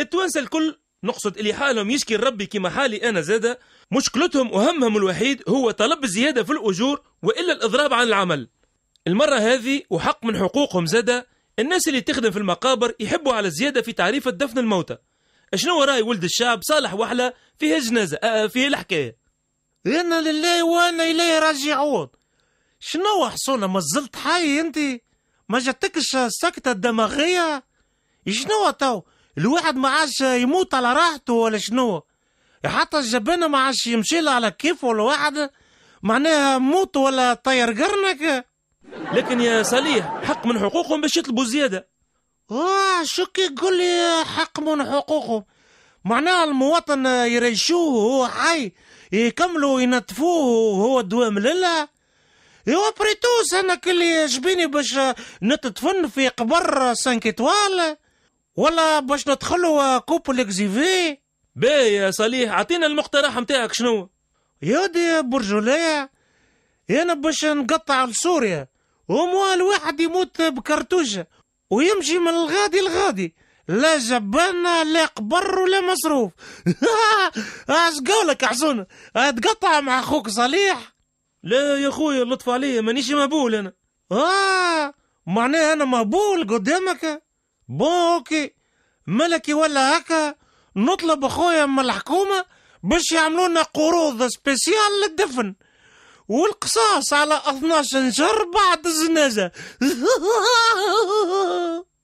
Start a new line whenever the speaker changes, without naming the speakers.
التوانسة الكل نقصد اللي حالهم يشكي الرب كما حالي أنا زادة مشكلتهم وهمهم الوحيد هو طلب الزيادة في الأجور وإلا الإضراب عن العمل المرة هذه وحق من حقوقهم زادة الناس اللي تخدم في المقابر يحبوا على الزيادة في تعريفة دفن الموتى شنو راي ولد الشعب صالح وحلة فيها هالجنازه آه, آه، فيها الحكاية
أنا لله وأنا إليه راجعون شنو حصونا ما زلت حي أنت ما جاتكش السكتة الدماغية شنو تو الواحد ما عادش يموت على راحته ولا شنو حتى الجبانة ما عادش يمشي على كيفه ولا واحد معناها موت ولا طير قرنك لكن يا صليح حق من حقوقهم باش يطلبوا زيادة اه شو كي لي حق من حقوقهم معناها المواطن يريشوه هو حي يكملوا ينطفوه هو دوام للا يا بريتوس انا كل جبيني باش نتدفن في قبر سانكيتوال ولا باش ندخلوا آه, كوبل ليكزيفي باهي يا صليح اعطينا المقترح نتاعك شنو يا برجولية انا باش نقطع لسوريا ومو الواحد يموت بكرتوجة ويمشي من الغادي لغادي لا جبانة لا قبر ولا مصروف اش قولك حسون تقطع مع اخوك صليح لا يا خويا اللطف عليا مانيش مبول انا اه معناها انا مبول قدامك بوكي ملكي ولا هكا نطلب اخويا من الحكومة باش يعملونا قروض سبيسيال للدفن والقصاص على 12 شهر بعد الزنازه